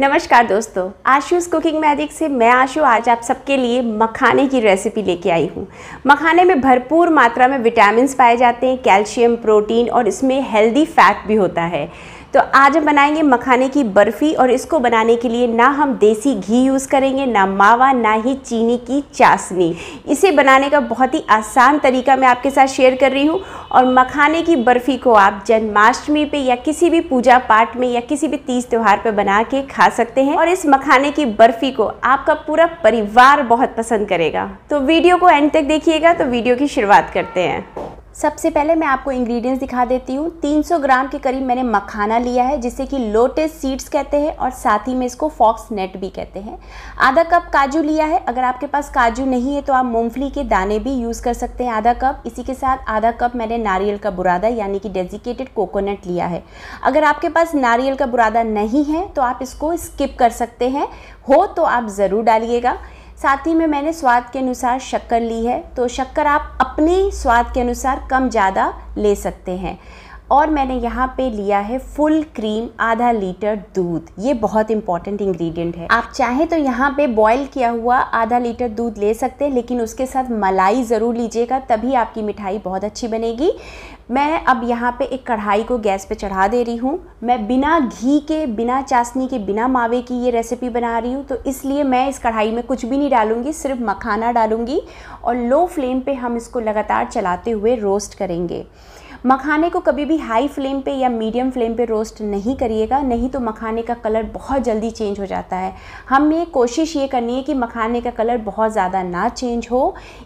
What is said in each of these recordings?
नमस्कार दोस्तों आशूज़ cooking magic से मैं आशू आज आप सबके लिए मखाने की रेसिपी लेके आई हूँ मखाने में भरपूर मात्रा में विटामिन पाए जाते हैं कैल्शियम प्रोटीन और इसमें हेल्दी फैट भी होता है तो आज हम बनाएंगे मखाने की बर्फ़ी और इसको बनाने के लिए ना हम देसी घी यूज़ करेंगे ना मावा ना ही चीनी की चाशनी इसे बनाने का बहुत ही आसान तरीका मैं आपके साथ शेयर कर रही हूँ और मखाने की बर्फ़ी को आप जन्माष्टमी पे या किसी भी पूजा पाठ में या किसी भी तीज त्यौहार पे बना के खा सकते हैं और इस मखाने की बर्फ़ी को आपका पूरा परिवार बहुत पसंद करेगा तो वीडियो को एंड तक देखिएगा तो वीडियो की शुरुआत करते हैं सबसे पहले मैं आपको इंग्रेडिएंट्स दिखा देती हूँ 300 ग्राम के करीब मैंने मखाना लिया है जिसे कि लोटस सीड्स कहते हैं और साथ ही में इसको फॉक्स नेट भी कहते हैं आधा कप काजू लिया है अगर आपके पास काजू नहीं है तो आप मूंगफली के दाने भी यूज़ कर सकते हैं आधा कप इसी के साथ आधा कप मैंने नारियल का बुरादा यानी कि डेजिकेटेड कोकोनट लिया है अगर आपके पास नारियल का बुरादा नहीं है तो आप इसको स्किप कर सकते हैं हो तो आप ज़रूर डालिएगा साथ ही में मैंने स्वाद के अनुसार शक्कर ली है तो शक्कर आप अपने स्वाद के अनुसार कम ज़्यादा ले सकते हैं और मैंने यहाँ पे लिया है फुल क्रीम आधा लीटर दूध ये बहुत इंपॉर्टेंट इंग्रेडिएंट है आप चाहें तो यहाँ पे बॉईल किया हुआ आधा लीटर दूध ले सकते हैं लेकिन उसके साथ मलाई ज़रूर लीजिएगा तभी आपकी मिठाई बहुत अच्छी बनेगी मैं अब यहाँ पे एक कढ़ाई को गैस पे चढ़ा दे रही हूँ मैं बिना घी के बिना चाशनी के बिना मावे की ये रेसिपी बना रही हूँ तो इसलिए मैं इस कढ़ाई में कुछ भी नहीं डालूँगी सिर्फ मखाना डालूँगी और लो फ्लेम पे हम इसको लगातार चलाते हुए रोस्ट करेंगे मखाने को कभी भी हाई फ्लेम पे या मीडियम फ्लेम पे रोस्ट नहीं करिएगा नहीं तो मखाने का कलर बहुत जल्दी चेंज हो जाता है हमें कोशिश ये करनी है कि मखाने का कलर बहुत ज़्यादा ना चेंज हो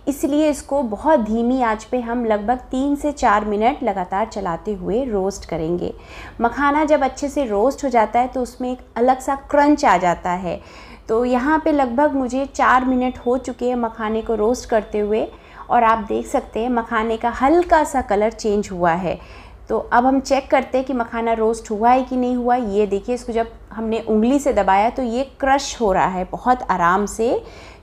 इसलिए इसको बहुत धीमी आँच पर हम लगभग तीन से चार मिनट लगातार चलाते हुए रोस्ट करेंगे मखाना जब अच्छे से रोस्ट हो जाता है तो उसमें एक अलग सा क्रंच आ जाता है तो यहाँ पे लगभग मुझे चार मिनट हो चुके हैं मखाने को रोस्ट करते हुए और आप देख सकते हैं मखाने का हल्का सा कलर चेंज हुआ है तो अब हम चेक करते हैं कि मखाना रोस्ट हुआ है कि नहीं हुआ ये देखिए इसको जब हमने उंगली से दबाया तो ये क्रश हो रहा है बहुत आराम से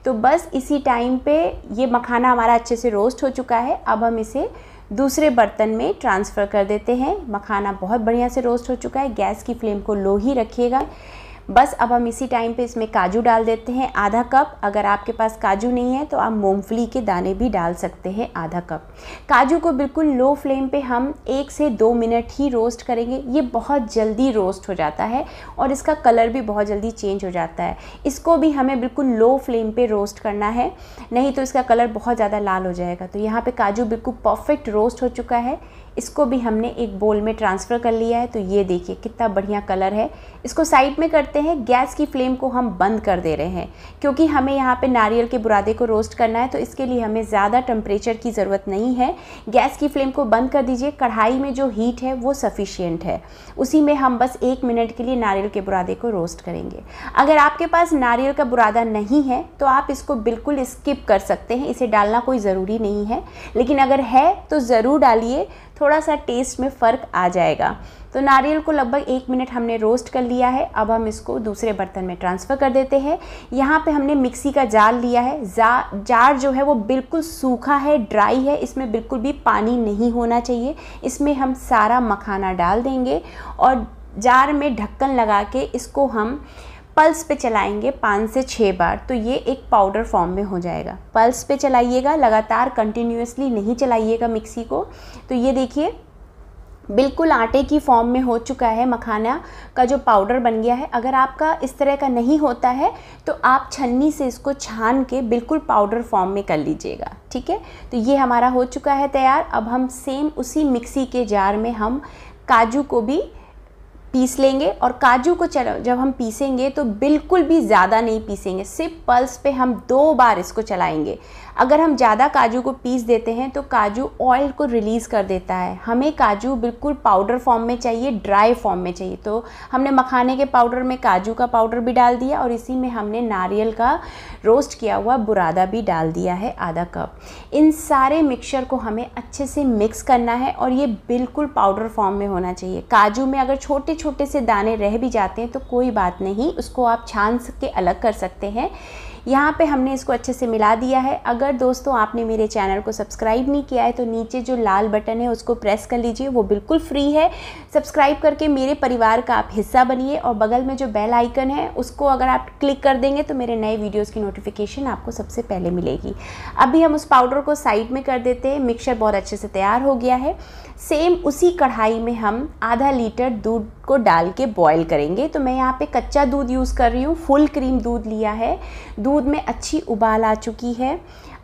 तो बस इसी टाइम पे ये मखाना हमारा अच्छे से रोस्ट हो चुका है अब हम इसे दूसरे बर्तन में ट्रांसफ़र कर देते हैं मखाना बहुत बढ़िया से रोस्ट हो चुका है गैस की फ्लेम को लो ही रखिएगा बस अब हम इसी टाइम पे इसमें काजू डाल देते हैं आधा कप अगर आपके पास काजू नहीं है तो आप मूंगफली के दाने भी डाल सकते हैं आधा कप काजू को बिल्कुल लो फ्लेम पे हम एक से दो मिनट ही रोस्ट करेंगे ये बहुत जल्दी रोस्ट हो जाता है और इसका कलर भी बहुत जल्दी चेंज हो जाता है इसको भी हमें बिल्कुल लो फ्लेम पर रोस्ट करना है नहीं तो इसका कलर बहुत ज़्यादा लाल हो जाएगा तो यहाँ पर काजू बिल्कुल परफेक्ट रोस्ट हो चुका है इसको भी हमने एक बोल में ट्रांसफ़र कर लिया है तो ये देखिए कितना बढ़िया कलर है इसको साइड में करते हैं गैस की फ्लेम को हम बंद कर दे रहे हैं क्योंकि हमें यहाँ पे नारियल के बुरादे को रोस्ट करना है तो इसके लिए हमें ज़्यादा टम्परेचर की ज़रूरत नहीं है गैस की फ्लेम को बंद कर दीजिए कढ़ाई में जो हीट है वो सफिशियंट है उसी में हम बस एक मिनट के लिए नारियल के बुरादे को रोस्ट करेंगे अगर आपके पास नारियल का बुरादा नहीं है तो आप इसको बिल्कुल स्किप कर सकते हैं इसे डालना कोई ज़रूरी नहीं है लेकिन अगर है तो ज़रूर डालिए थोड़ा सा टेस्ट में फ़र्क आ जाएगा तो नारियल को लगभग एक मिनट हमने रोस्ट कर लिया है अब हम इसको दूसरे बर्तन में ट्रांसफ़र कर देते हैं यहाँ पे हमने मिक्सी का जार लिया है जा, जार जो है वो बिल्कुल सूखा है ड्राई है इसमें बिल्कुल भी पानी नहीं होना चाहिए इसमें हम सारा मखाना डाल देंगे और जार में ढक्कन लगा के इसको हम पल्स पे चलाएंगे पाँच से छः बार तो ये एक पाउडर फॉर्म में हो जाएगा पल्स पे चलाइएगा लगातार कंटिन्यूसली नहीं चलाइएगा मिक्सी को तो ये देखिए बिल्कुल आटे की फॉर्म में हो चुका है मखाना का जो पाउडर बन गया है अगर आपका इस तरह का नहीं होता है तो आप छन्नी से इसको छान के बिल्कुल पाउडर फॉर्म में कर लीजिएगा ठीक है तो ये हमारा हो चुका है तैयार अब हम सेम उसी मिक्सी के जार में हम काजू को भी पीस लेंगे और काजू को चल जब हम पीसेंगे तो बिल्कुल भी ज़्यादा नहीं पीसेंगे सिर्फ पल्स पे हम दो बार इसको चलाएंगे अगर हम ज़्यादा काजू को पीस देते हैं तो काजू ऑयल को रिलीज़ कर देता है हमें काजू बिल्कुल पाउडर फॉर्म में चाहिए ड्राई फॉर्म में चाहिए तो हमने मखाने के पाउडर में काजू का पाउडर भी डाल दिया और इसी में हमने नारियल का रोस्ट किया हुआ बुरादा भी डाल दिया है आधा कप इन सारे मिक्सचर को हमें अच्छे से मिक्स करना है और ये बिल्कुल पाउडर फॉर्म में होना चाहिए काजू में अगर छोटे छोटे से दाने रह भी जाते हैं तो कोई बात नहीं उसको आप छान के अलग कर सकते हैं यहाँ पे हमने इसको अच्छे से मिला दिया है अगर दोस्तों आपने मेरे चैनल को सब्सक्राइब नहीं किया है तो नीचे जो लाल बटन है उसको प्रेस कर लीजिए वो बिल्कुल फ्री है सब्सक्राइब करके मेरे परिवार का आप हिस्सा बनिए और बगल में जो बेल आइकन है उसको अगर आप क्लिक कर देंगे तो मेरे नए वीडियोज़ की नोटिफिकेशन आपको सबसे पहले मिलेगी अभी हम उस पाउडर को साइड में कर देते हैं मिक्सर बहुत अच्छे से तैयार हो गया है सेम उसी कढ़ाई में हम आधा लीटर दूध को डाल के बॉयल करेंगे तो मैं यहाँ पे कच्चा दूध यूज़ कर रही हूँ फुल क्रीम दूध लिया है दूध में अच्छी उबाल आ चुकी है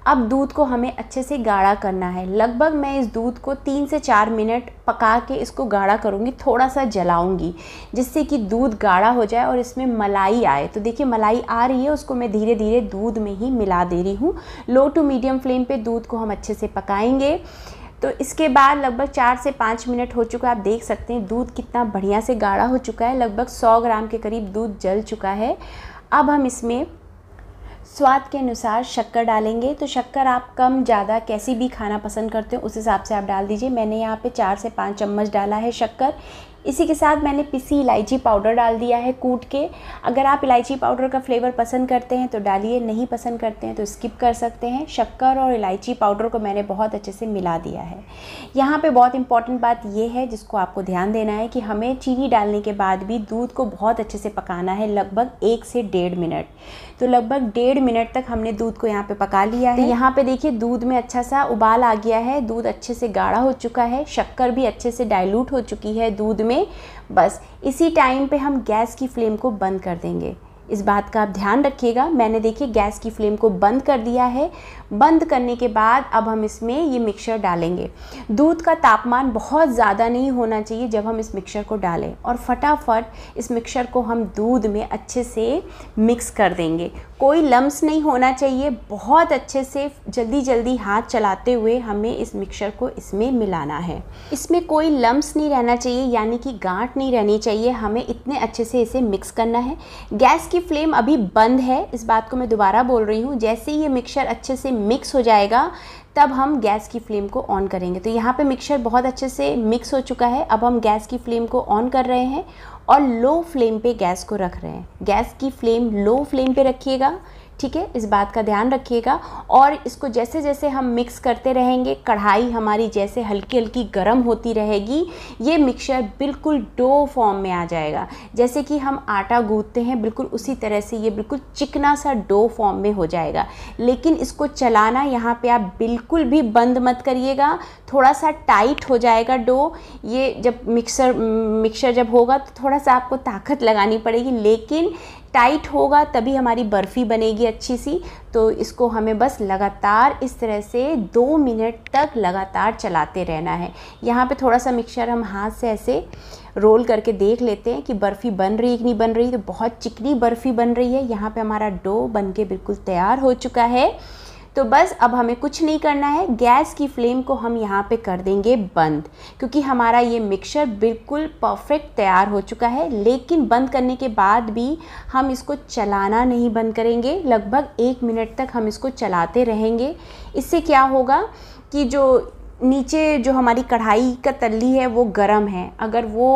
अब दूध को हमें अच्छे से गाढ़ा करना है लगभग मैं इस दूध को तीन से चार मिनट पका के इसको गाढ़ा करूँगी थोड़ा सा जलाऊँगी जिससे कि दूध गाढ़ा हो जाए और इसमें मलाई आए तो देखिए मलाई आ रही है उसको मैं धीरे धीरे दूध में ही मिला दे रही हूँ लो टू मीडियम फ्लेम पे दूध को हम अच्छे से पकाएंगे तो इसके बाद लगभग चार से पाँच मिनट हो चुका है आप देख सकते हैं दूध कितना बढ़िया से गाढ़ा हो चुका है लगभग सौ ग्राम के करीब दूध जल चुका है अब हम इसमें स्वाद के अनुसार शक्कर डालेंगे तो शक्कर आप कम ज़्यादा कैसी भी खाना पसंद करते हो उस हिसाब से आप डाल दीजिए मैंने यहाँ पे चार से पाँच चम्मच डाला है शक्कर इसी के साथ मैंने पिसी इलायची पाउडर डाल दिया है कूट के अगर आप इलायची पाउडर का फ्लेवर पसंद करते हैं तो डालिए नहीं पसंद करते हैं तो स्किप कर सकते हैं शक्कर और इलायची पाउडर को मैंने बहुत अच्छे से मिला दिया है यहाँ पे बहुत इंपॉर्टेंट बात यह है जिसको आपको ध्यान देना है कि हमें चीनी डालने के बाद भी दूध को बहुत अच्छे से पकाना है लगभग एक से डेढ़ मिनट तो लगभग डेढ़ मिनट तक हमने दूध को यहाँ पर पका लिया है तो यहाँ पर देखिए दूध में अच्छा सा उबाल आ गया है दूध अच्छे से गाढ़ा हो चुका है शक्कर भी अच्छे से डायलूट हो चुकी है दूध में में बस इसी टाइम पे हम गैस की फ्लेम को बंद कर देंगे इस बात का आप ध्यान रखिएगा मैंने देखिए गैस की फ्लेम को बंद कर दिया है बंद करने के बाद अब हम इसमें ये मिक्सर डालेंगे दूध का तापमान बहुत ज़्यादा नहीं होना चाहिए जब हम इस मिक्सर को डालें और फटाफट इस मिक्सर को हम दूध में अच्छे से मिक्स कर देंगे कोई लम्स नहीं होना चाहिए बहुत अच्छे से जल्दी जल्दी हाथ चलाते हुए हमें इस मिक्सर को इसमें मिलाना है इसमें कोई लम्स नहीं रहना चाहिए यानी कि गांठ नहीं रहनी चाहिए हमें इतने अच्छे से इसे मिक्स करना है गैस की फ्लेम अभी बंद है इस बात को मैं दोबारा बोल रही हूँ जैसे ही ये मिक्सचर अच्छे से मिक्स हो जाएगा तब हम गैस की फ्लेम को ऑन करेंगे तो यहाँ पे मिक्सचर बहुत अच्छे से मिक्स हो चुका है अब हम गैस की फ्लेम को ऑन कर रहे हैं और लो फ्लेम पे गैस को रख रहे हैं गैस की फ्लेम लो फ्लेम पे रखिएगा ठीक है इस बात का ध्यान रखिएगा और इसको जैसे जैसे हम मिक्स करते रहेंगे कढ़ाई हमारी जैसे हल्की हल्की गर्म होती रहेगी ये मिक्सचर बिल्कुल डो फॉर्म में आ जाएगा जैसे कि हम आटा गूंथते हैं बिल्कुल उसी तरह से ये बिल्कुल चिकना सा डो फॉर्म में हो जाएगा लेकिन इसको चलाना यहाँ पर आप बिल्कुल भी बंद मत करिएगा थोड़ा सा टाइट हो जाएगा डो ये जब मिक्सर मिक्सर जब होगा तो थोड़ा सा आपको ताकत लगानी पड़ेगी लेकिन टाइट होगा तभी हमारी बर्फ़ी बनेगी अच्छी सी तो इसको हमें बस लगातार इस तरह से दो मिनट तक लगातार चलाते रहना है यहाँ पे थोड़ा सा मिक्सचर हम हाथ से ऐसे रोल करके देख लेते हैं कि बर्फ़ी बन रही कि नहीं बन रही तो बहुत चिकनी बर्फ़ी बन रही है यहाँ पे हमारा डो बन के बिल्कुल तैयार हो चुका है तो बस अब हमें कुछ नहीं करना है गैस की फ्लेम को हम यहाँ पे कर देंगे बंद क्योंकि हमारा ये मिक्सचर बिल्कुल परफेक्ट तैयार हो चुका है लेकिन बंद करने के बाद भी हम इसको चलाना नहीं बंद करेंगे लगभग एक मिनट तक हम इसको चलाते रहेंगे इससे क्या होगा कि जो नीचे जो हमारी कढ़ाई का तली है वो गर्म है अगर वो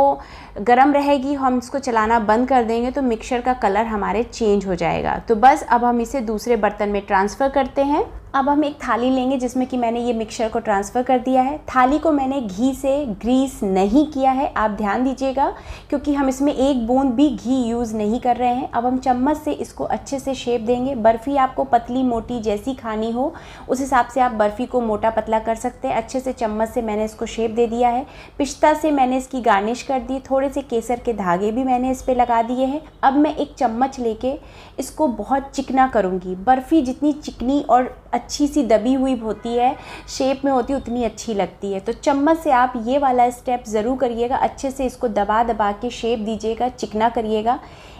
गर्म रहेगी हम इसको चलाना बंद कर देंगे तो मिक्सचर का कलर हमारे चेंज हो जाएगा तो बस अब हम इसे दूसरे बर्तन में ट्रांसफ़र करते हैं अब हम एक थाली लेंगे जिसमें कि मैंने ये मिक्सचर को ट्रांसफ़र कर दिया है थाली को मैंने घी से ग्रीस नहीं किया है आप ध्यान दीजिएगा क्योंकि हम इसमें एक बूंद भी घी यूज़ नहीं कर रहे हैं अब हम चम्मच से इसको अच्छे से शेप देंगे बर्फ़ी आपको पतली मोटी जैसी खानी हो उस हिसाब से आप बर्फ़ी को मोटा पतला कर सकते हैं अच्छे से चम्मच से मैंने इसको शेप दे दिया है पिस्ता से मैंने इसकी गार्निश कर दी थोड़े से केसर के धागे भी मैंने इस पर लगा दिए हैं अब मैं एक चम्मच ले इसको बहुत चिकना करूँगी बर्फ़ी जितनी चिकनी और अच्छी सी दबी हुई होती है शेप में होती है उतनी अच्छी लगती है तो चम्मच से आप ये वाला स्टेप ज़रूर करिएगा अच्छे से इसको दबा दबा के शेप दीजिएगा चिकना करिएगा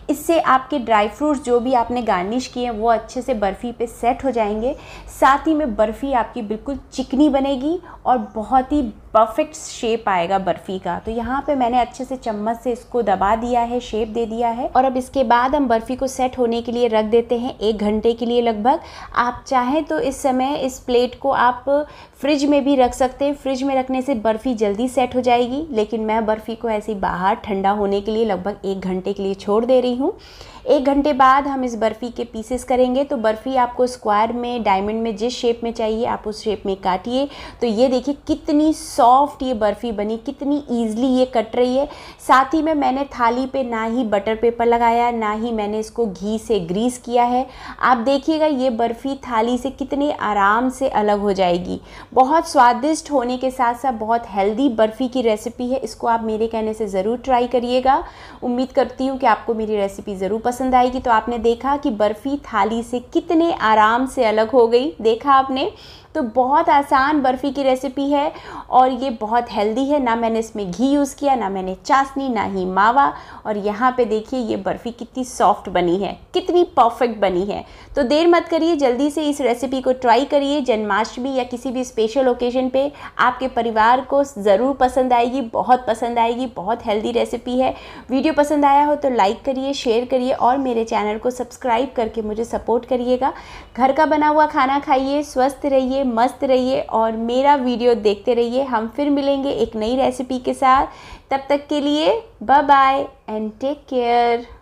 इससे आपके ड्राई फ्रूट्स जो भी आपने गार्निश किए हैं वो अच्छे से बर्फ़ी पे सेट हो जाएंगे साथ ही में बर्फ़ी आपकी बिल्कुल चिकनी बनेगी और बहुत ही परफेक्ट शेप आएगा बर्फ़ी का तो यहाँ पे मैंने अच्छे से चम्मच से इसको दबा दिया है शेप दे दिया है और अब इसके बाद हम बर्फ़ी को सेट होने के लिए रख देते हैं एक घंटे के लिए लगभग आप चाहें तो इस समय इस प्लेट को आप फ्रिज में भी रख सकते हैं फ्रिज में रखने से बर्फ़ी जल्दी सेट हो जाएगी लेकिन मैं बर्फ़ी को ऐसे बाहर ठंडा होने के लिए लगभग एक घंटे के लिए छोड़ दे रही हूँ एक घंटे बाद हम इस बर्फ़ी के पीसेस करेंगे तो बर्फ़ी आपको स्क्वायर में डायमंड में जिस शेप में चाहिए आप उस शेप में काटिए तो ये देखिए कितनी सॉफ्ट सॉफ्ट ये बर्फ़ी बनी कितनी ईजिली ये कट रही है साथ ही में मैंने थाली पे ना ही बटर पेपर लगाया ना ही मैंने इसको घी से ग्रीस किया है आप देखिएगा ये बर्फ़ी थाली से कितने आराम से अलग हो जाएगी बहुत स्वादिष्ट होने के साथ साथ बहुत हेल्दी बर्फ़ी की रेसिपी है इसको आप मेरे कहने से ज़रूर ट्राई करिएगा उम्मीद करती हूँ कि आपको मेरी रेसिपी ज़रूर पसंद आएगी तो आपने देखा कि बर्फ़ी थाली से कितने आराम से अलग हो गई देखा आपने तो बहुत आसान बर्फ़ी की रेसिपी है और ये बहुत हेल्दी है ना मैंने इसमें घी यूज़ किया ना मैंने चाशनी ना ही मावा और यहाँ पे देखिए ये बर्फ़ी कितनी सॉफ्ट बनी है कितनी परफेक्ट बनी है तो देर मत करिए जल्दी से इस रेसिपी को ट्राई करिए जन्माष्टमी या किसी भी स्पेशल ओकेजन पर आपके परिवार को ज़रूर पसंद आएगी बहुत पसंद आएगी बहुत हेल्दी रेसिपी है वीडियो पसंद आया हो तो लाइक करिए शेयर करिए और मेरे चैनल को सब्सक्राइब करके मुझे सपोर्ट करिएगा घर का बना हुआ खाना खाइए स्वस्थ रहिए मस्त रहिए और मेरा वीडियो देखते रहिए हम फिर मिलेंगे एक नई रेसिपी के साथ तब तक के लिए bye bye and take care